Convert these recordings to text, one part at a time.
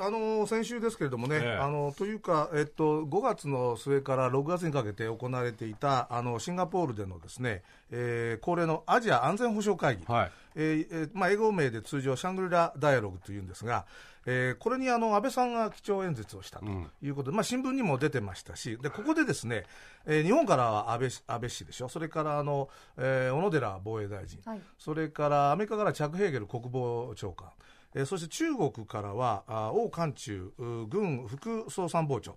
あの先週ですけれどもね、ええ、あのというか、えっと、5月の末から6月にかけて行われていたあのシンガポールでのですね、えー、恒例のアジア安全保障会議、はい、えー、えまあ、英語名で通常、シャングリラ・ダイアログというんですが、えー、これにあの安倍さんが基調演説をしたということで、うん、まあ、新聞にも出てましたし、でここでですね、えー、日本からは安倍安倍氏でしょ、それからあの、えー、小野寺防衛大臣、はい、それからアメリカからチャク・ヘーゲル国防長官。えー、そして中国からは王冠中軍副総参謀長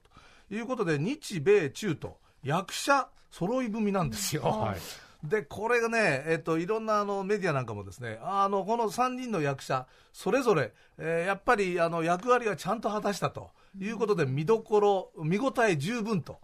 ということで日米中と役者揃い踏みなんですよ。はいで、これがね、えっと、いろんなあのメディアなんかもですね、あの、この3人の役者、それぞれ、えー、やっぱりあの役割はちゃんと果たしたと。いうことで見どころ、見応え十分と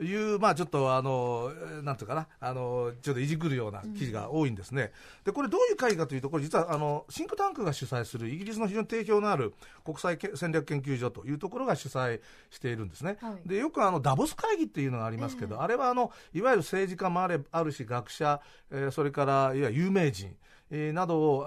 いう、うん、まあちょっとあの、なんていうかな、あの、ちょっといじくるような記事が多いんですね。で、これどういう会議かというと、これ実はあの、シンクタンクが主催するイギリスの非常に定評のある国際戦略研究所というところが主催しているんですね。はい、で、よくあの、ダボス会議っていうのがありますけど、えー、あれはあの、いわゆる政治家もあれあるし、学者者、それからいわゆる有名人、などを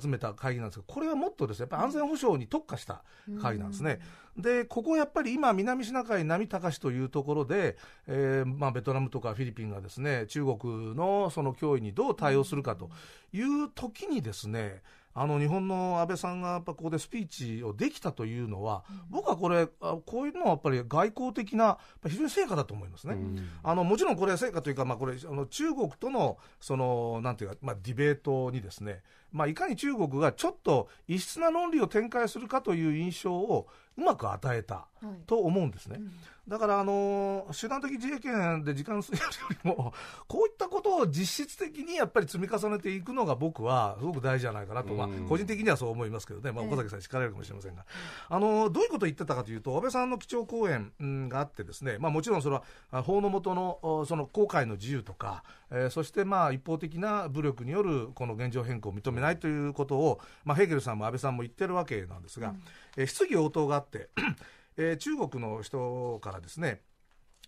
集めた会議なんですが、これはもっとですやっぱ安全保障に特化した会議なんですね。で、ここやっぱり今、南シナ海、波高しというところで、えー、まあ、ベトナムとかフィリピンがですね、中国のその脅威にどう対応するかという時にですね、うんあの日本の安倍さんがやっぱここでスピーチをできたというのは、僕はこれ、こういうのはやっぱり外交的な、非常に成果だと思いますね。うん、あのもちろんこれは成果というか、まあ、これあの中国とのそのなんていうか、まあ、ディベートにですね、まあ、いかに中国がちょっと異質な論理を展開するかという印象を、うまく与えたと思うんですね、はいうん、だから、あの集団的自衛権で時間を過ぎるよりも こういったことを実質的にやっぱり積み重ねていくのが僕はすごく大事じゃないかなと、まあ、個人的にはそう思いますけどね、まあ、岡崎さんに叱られるかもしれませんが、あのどういうことを言ってたかというと安倍さんの基調講演があってですね、まあ、もちろんそれは法の下のその後悔の自由とかえー、そしてまあ一方的な武力によるこの現状変更を認めないということを、まあ、ヘーゲルさんも安倍さんも言ってるわけなんですが、うん、えー、質疑応答があって、えー、中国の人からですね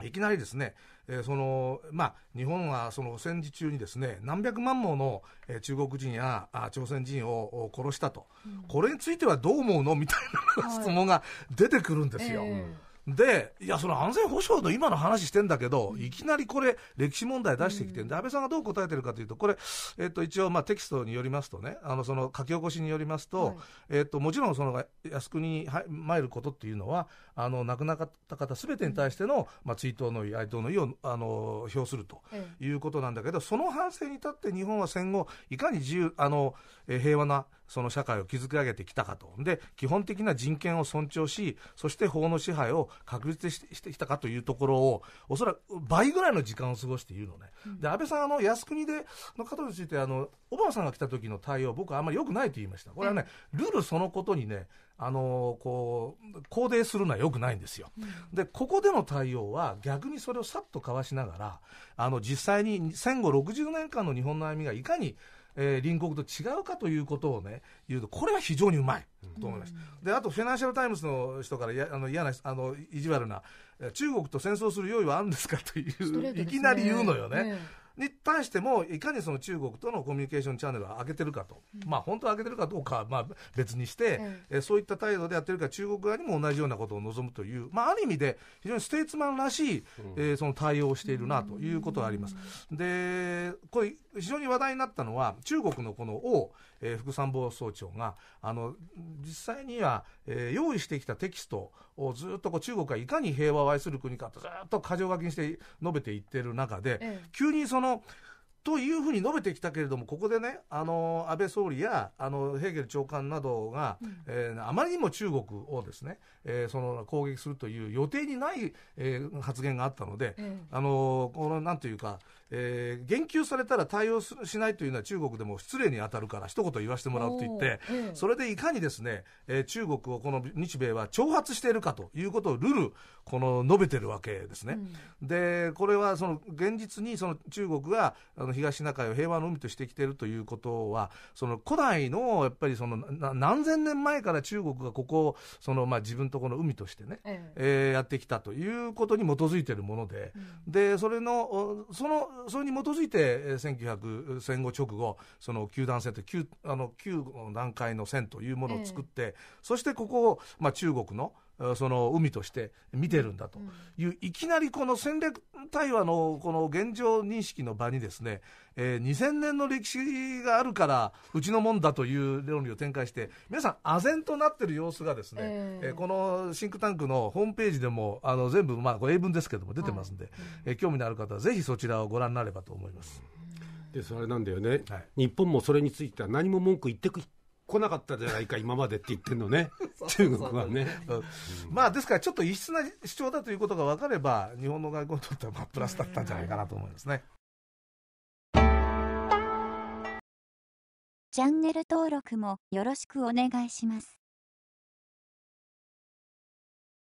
いきなりですね、えー、そのまあ、日本はその戦時中にですね何百万もの、え中国人やあ朝鮮人を殺したと、うん、これについてはどう思うのみたいな質問が出てくるんですよ。はいえーで、いや、その安全保障の今の話してんだけど、いきなりこれ、歴史問題出してきてんで、安倍さんがどう答えてるかというと、これ、えっと、一応、まあ、テキストによりますとね、あの、その書き起こしによりますと、えっと、もちろん、その、靖国に参ることっていうのは、あの、亡くなった方すべてに対しての、まあ、追悼の意、哀悼の意を、あの、表するということなんだけど、その反省に立って日本は戦後、いかに自由、あの、平和な、その社会を築き上げてきたかと。で、基本的な人権を尊重し、そして法の支配を確立してきたかというところを、おそらく倍ぐらいの時間を過ごしているのね。うん、で、安倍さん、あの、靖国での方について、あの、オバマさんが来た時の対応、僕はあんまり良くないと言いました。これはね、ルールそのことにね、あのこう、肯定するのは良くないんですよ。うん、で、ここでの対応は逆にそれをさっとかわしながら、あの、実際に戦後60年間の日本の歩みがいかに、えー、隣国と違うかということをね、言うと、これは非常にうまいと思います。うん、で、あと、フィナンシャル・タイムズの人からやあの嫌な、あの、意地悪な、中国と戦争する用意はあるんですかという、ね、いきなり言うのよね。ねに対しても、いかにその中国とのコミュニケーションチャンネルを上げてるかと、うん、まあ本当上げてるかどうかはまあ別にして、ええそういった態度でやってるか、中国側にも同じようなことを望むという、まあある意味で、非常にステーツマンらしい、えー、その対応をしているなということがあります。で、これ、非常に話題になったのは、中国のこの王、えー、副参謀総長が、あの、実際には、えー、用意してきたテキストをずっとこう中国がいかに平和を愛する国かとずっと箇条書きにして述べていってる中で、急にそののというふうに述べてきたけれども、ここでね、あの安倍総理やあのヘーゲル長官などが、うん、えー、あまりにも中国をですね、えー、その攻撃するという予定にない、えー、発言があったので、うん、あのこのなんというか、えー、言及されたら対応しないというのは中国でも失礼に当たるから一言言わせてもらうと言って、うん、それでいかにですね、えー、中国をこの日米は挑発しているかということをルルこの述べてるわけですね。でこれはその現実にその中国があの東シナ海を平和の海としてきているということは、その古代のやっぱりその何千年前から中国がここをそのまあ自分とこの海としてね、えええー、やってきたということに基づいているもので、うん、でそれのそのそれに基づいて1900戦後直後その九段線というあの九段階の線というものを作って、えそしてここをまあ中国のその海として見てるんだという、いきなりこの戦略対話のこの現状認識の場にですね、え2000年の歴史があるからうちのもんだという論理を展開して皆さん唖然となってる様子がですね、えこのシンクタンクのホームページでもあの全部まあこれ英文ですけども出てますんで、え興味のある方はぜひそちらをご覧になればと思います。でそれなんだよね、はい、日本もそれについては何も文句言って来なかったじゃないか、今までって言ってんのね、中国はね。まあ、ですから、ちょっと異質な主張だということが分かれば、日本の外交にとってはまあプラスだったんじゃないかなと思いますね。チャンネル登録もよろしくお願いします。